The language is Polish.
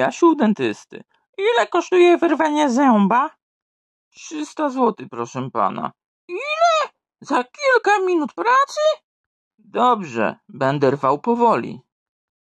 Jasiu u dentysty. Ile kosztuje wyrwanie zęba? Trzysta złotych, proszę pana. Ile? Za kilka minut pracy? Dobrze, będę rwał powoli.